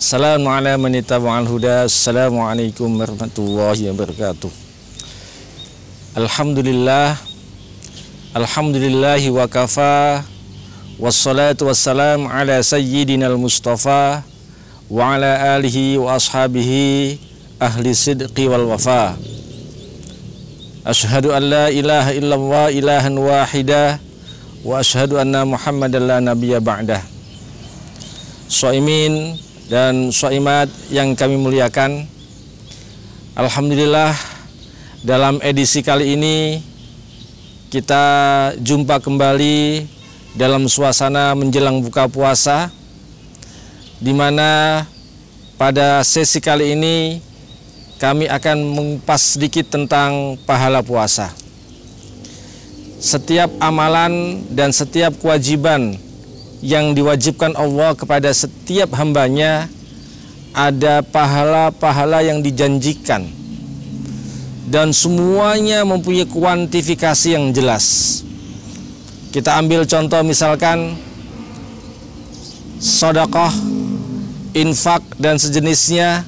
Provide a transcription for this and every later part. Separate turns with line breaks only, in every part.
Assalamualaikum ala man ittaba'al huda. Assalamualaikum warahmatullahi wabarakatuh. Alhamdulillah. Alhamdulillahi wa kafa. Wassalatu wassalamu ala sayyidinal mustafa wa ala alihi wa ashabihi ahli sidqi wal wafa Ashadu an la ilaha illallah ilahan wahidah wa ashadu anna muhammadan la nabiya ba'dah Soimin dan soimat yang kami muliakan Alhamdulillah dalam edisi kali ini kita jumpa kembali dalam suasana menjelang buka puasa di mana pada sesi kali ini kami akan mengupas sedikit tentang pahala puasa. Setiap amalan dan setiap kewajiban yang diwajibkan Allah kepada setiap hambanya ada pahala-pahala yang dijanjikan dan semuanya mempunyai kuantifikasi yang jelas. Kita ambil contoh misalkan sodakoh infak dan sejenisnya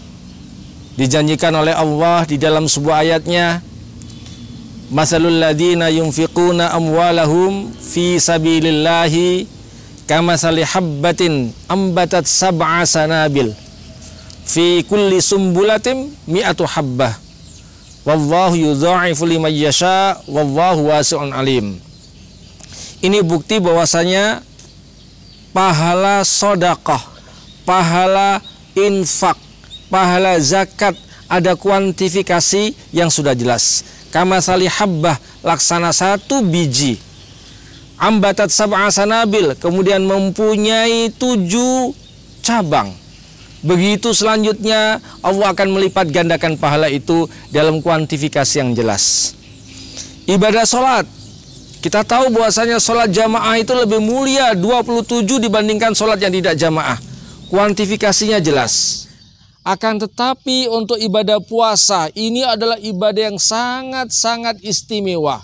dijanjikan oleh Allah di dalam sebuah ayatnya Masalul ladina yunfiquna amwalahum fi sabilillahi kama habbatin ambatat sab'a sanabil fi kulli sumbulatim mi'atu habbah wallahu yudha'ifu liman yasha wallahu wasi'un alim ini bukti bahwasanya pahala sodakah pahala infak, pahala zakat ada kuantifikasi yang sudah jelas. Kama salihabbah laksana satu biji. Ambatat sab'a sanabil kemudian mempunyai tujuh cabang. Begitu selanjutnya Allah akan melipat gandakan pahala itu dalam kuantifikasi yang jelas. Ibadah sholat kita tahu bahwasanya sholat jamaah itu lebih mulia 27 dibandingkan sholat yang tidak jamaah kuantifikasinya jelas. Akan tetapi untuk ibadah puasa ini adalah ibadah yang sangat-sangat istimewa.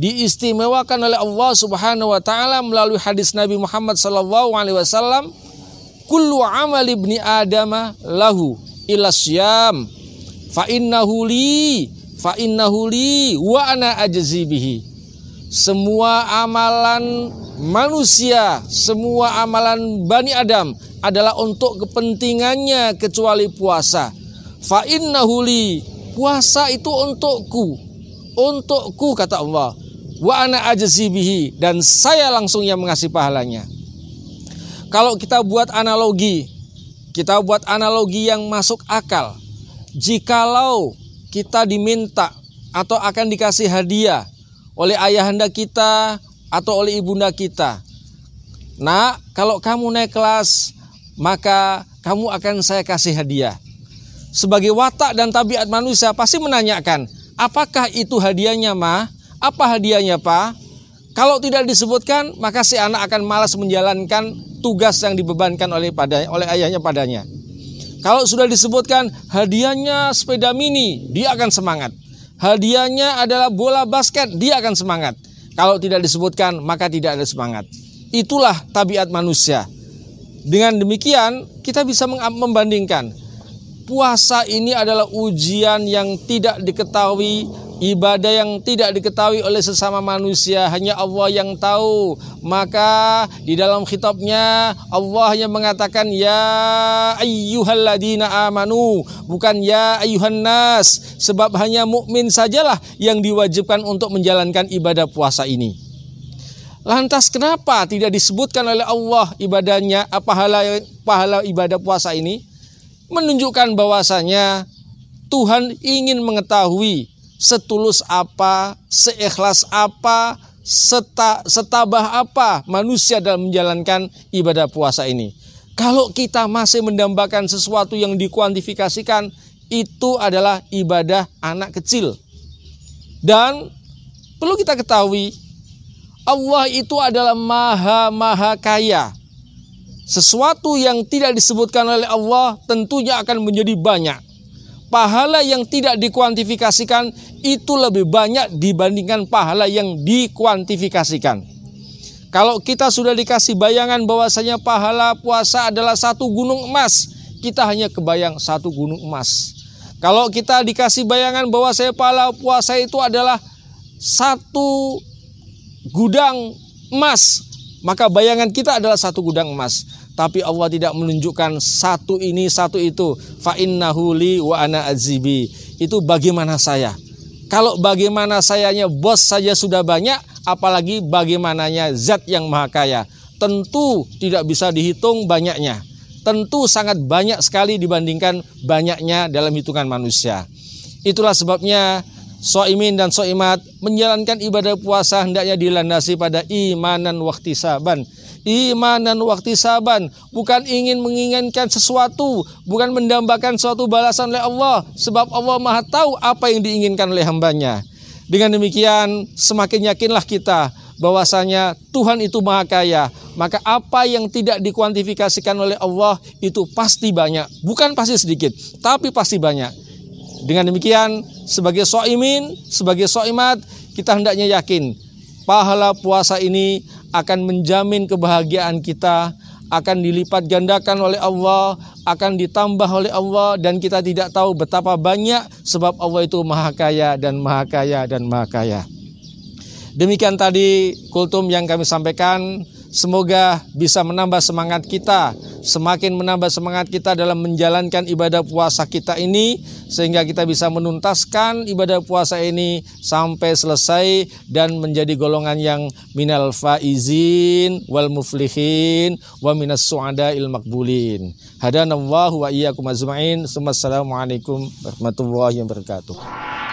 Diistimewakan oleh Allah Subhanahu wa taala melalui hadis Nabi Muhammad sallallahu alaihi wasallam, "Kullu amal ibni adama lahu illa syam fa innahu li fa innahu li wa ana ajzi bihi." Semua amalan manusia, semua amalan Bani Adam adalah untuk kepentingannya kecuali puasa. Fa innahu li puasa itu untukku. Untukku kata Allah. Wa ana ajzi bihi dan saya langsung yang mengasih pahalanya. Kalau kita buat analogi, kita buat analogi yang masuk akal. Jikalau kita diminta atau akan dikasih hadiah oleh ayahanda kita atau oleh ibunda kita. Nah, kalau kamu naik kelas maka kamu akan saya kasih hadiah. Sebagai watak dan tabiat manusia pasti menanyakan, apakah itu hadiahnya ma? Apa hadiahnya pa Kalau tidak disebutkan, maka si anak akan malas menjalankan tugas yang dibebankan oleh pada oleh ayahnya padanya. Kalau sudah disebutkan hadiahnya sepeda mini, dia akan semangat. Hadiahnya adalah bola basket, dia akan semangat. Kalau tidak disebutkan, maka tidak ada semangat. Itulah tabiat manusia. Dengan demikian, kita bisa membandingkan puasa ini adalah ujian yang tidak diketahui, ibadah yang tidak diketahui oleh sesama manusia, hanya Allah yang tahu. Maka di dalam khitabnya Allah yang mengatakan ya ayyuhalladzina amanu, bukan ya ayyuhan nas, sebab hanya mukmin sajalah yang diwajibkan untuk menjalankan ibadah puasa ini. Lantas kenapa tidak disebutkan oleh Allah ibadahnya eh, pahala pahala ibadah puasa ini menunjukkan bahwasanya Tuhan ingin mengetahui setulus apa, seikhlas apa, seta, setabah apa manusia dalam menjalankan ibadah puasa ini. Kalau kita masih mendambakan sesuatu yang dikuantifikasikan itu adalah ibadah anak kecil. Dan perlu kita ketahui Allah itu adalah maha-maha kaya. Sesuatu yang tidak disebutkan oleh Allah tentunya akan menjadi banyak. Pahala yang tidak dikuantifikasikan itu lebih banyak dibandingkan pahala yang dikuantifikasikan. Kalau kita sudah dikasih bayangan bahwasanya pahala puasa adalah satu gunung emas, kita hanya kebayang satu gunung emas. Kalau kita dikasih bayangan bahwa saya pahala puasa itu adalah satu gudang emas, maka bayangan kita adalah satu gudang emas. Tapi Allah tidak menunjukkan satu ini, satu itu. Fa inna li wa ana azibi. Itu bagaimana saya. Kalau bagaimana sayanya bos saja sudah banyak, apalagi bagaimananya zat yang maha kaya. Tentu tidak bisa dihitung banyaknya. Tentu sangat banyak sekali dibandingkan banyaknya dalam hitungan manusia. Itulah sebabnya soimin dan soimat menjalankan ibadah puasa hendaknya dilandasi pada imanan waktu saban. Imanan waktu saban bukan ingin menginginkan sesuatu, bukan mendambakan suatu balasan oleh Allah, sebab Allah Maha Tahu apa yang diinginkan oleh hambanya. Dengan demikian, semakin yakinlah kita bahwasanya Tuhan itu Maha Kaya, maka apa yang tidak dikuantifikasikan oleh Allah itu pasti banyak, bukan pasti sedikit, tapi pasti banyak. Dengan demikian, sebagai so'imin, sebagai so'imat, kita hendaknya yakin pahala puasa ini akan menjamin kebahagiaan kita, akan dilipat gandakan oleh Allah, akan ditambah oleh Allah, dan kita tidak tahu betapa banyak sebab Allah itu maha kaya dan maha kaya dan maha kaya. Demikian tadi kultum yang kami sampaikan. Semoga bisa menambah semangat kita, semakin menambah semangat kita dalam menjalankan ibadah puasa kita ini, sehingga kita bisa menuntaskan ibadah puasa ini sampai selesai dan menjadi golongan yang minal faizin wal muflihin wa minas su'ada il makbulin. Hadanallahu wa iyyakum azma'in. Assalamualaikum warahmatullahi wabarakatuh.